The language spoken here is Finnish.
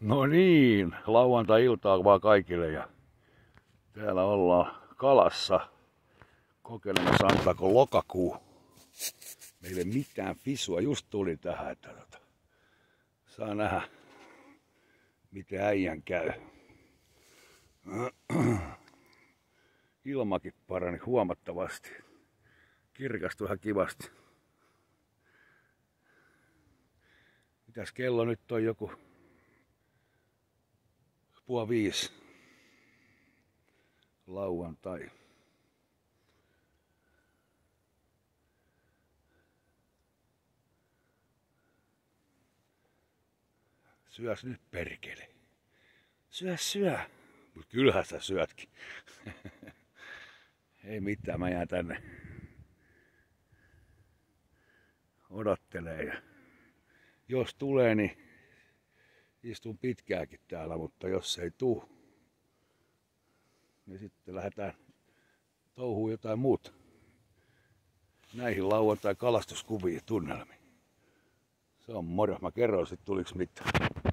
No niin, lauantai-iltaa vaan kaikille ja täällä ollaan kalassa kokeilemassa antaako lokakuu meille mitään fisua. Just tuli tähän, että tota, saa nähdä miten äijän käy. Ilmakin parani huomattavasti. Kirkastui ihan kivasti. Mitäs kello nyt on joku puoli viisi lauantai. Syös nyt perkele. Syö, syö. Mut kyllähän sä syötkin. Ei mitään, mä jään tänne odottelee. Ja jos tulee, niin istun pitkääkin täällä, mutta jos ei tuu, niin sitten lähdetään touhuun jotain muuta. Näihin lauantai kalastuskuviin tunnelmiin. Se on moro. Mä kerron, sitten tuliks mitään.